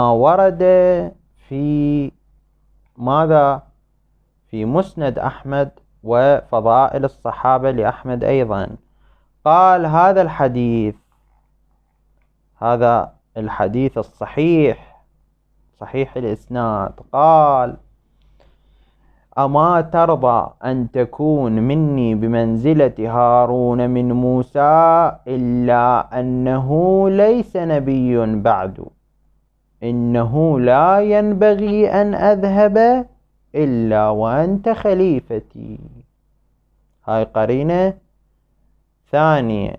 ما ورد في ماذا في مسند أحمد وفضائل الصحابة لأحمد أيضا قال هذا الحديث هذا الحديث الصحيح صحيح الإسناد قال أما ترضى أن تكون مني بمنزلة هارون من موسى إلا أنه ليس نبي بعد إنه لا ينبغي أن أذهب إلا وأنت خليفتي هاي قرينة ثانية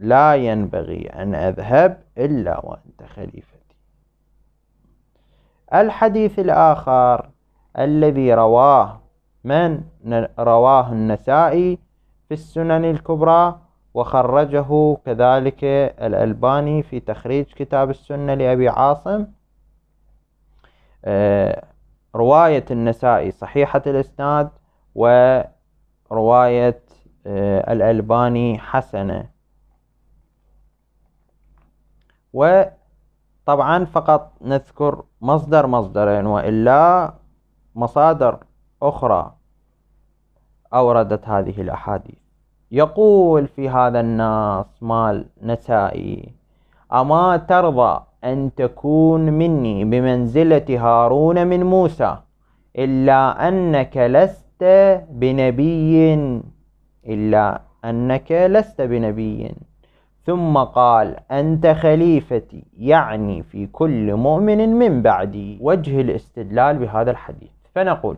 لا ينبغي أن أذهب إلا وأنت خليفتي الحديث الآخر الذي رواه من رواه النسائي في السنن الكبرى وخرجه كذلك الألباني في تخريج كتاب السنة لأبي عاصم آه، رواية النسائي صحيحة الإسناد ورواية آه، الألباني حسنة وطبعا فقط نذكر مصدر مصدرين وإلا مصادر أخرى أوردت هذه الأحاديث يقول في هذا الناس مال نسائي أما ترضى أن تكون مني بمنزلة هارون من موسى إلا أنك لست بنبي إلا أنك لست بنبي ثم قال أنت خليفتي يعني في كل مؤمن من بعدي وجه الاستدلال بهذا الحديث فنقول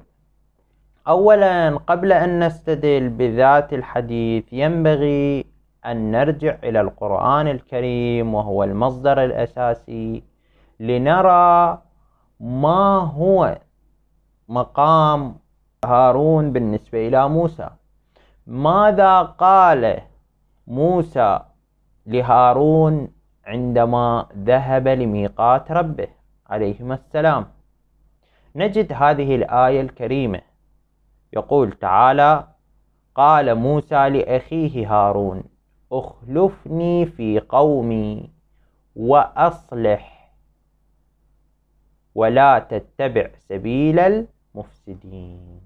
أولا قبل أن نستدل بذات الحديث ينبغي أن نرجع إلى القرآن الكريم وهو المصدر الأساسي لنرى ما هو مقام هارون بالنسبة إلى موسى ماذا قال موسى لهارون عندما ذهب لميقات ربه عليهما السلام نجد هذه الآية الكريمة يقول تعالى قال موسى لأخيه هارون اخلفني في قومي واصلح ولا تتبع سبيل المفسدين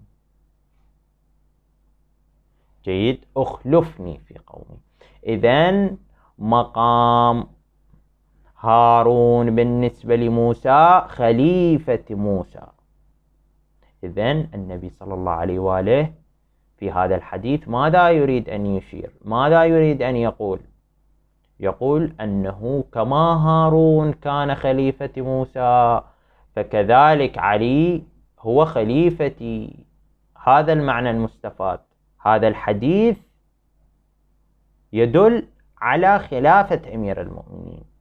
جيد اخلفني في قومي اذا مقام هارون بالنسبه لموسى خليفه موسى اذا النبي صلى الله عليه واله في هذا الحديث ماذا يريد أن يشير ماذا يريد أن يقول يقول أنه كما هارون كان خليفة موسى فكذلك علي هو خليفتي هذا المعنى المستفاد هذا الحديث يدل على خلافة أمير المؤمنين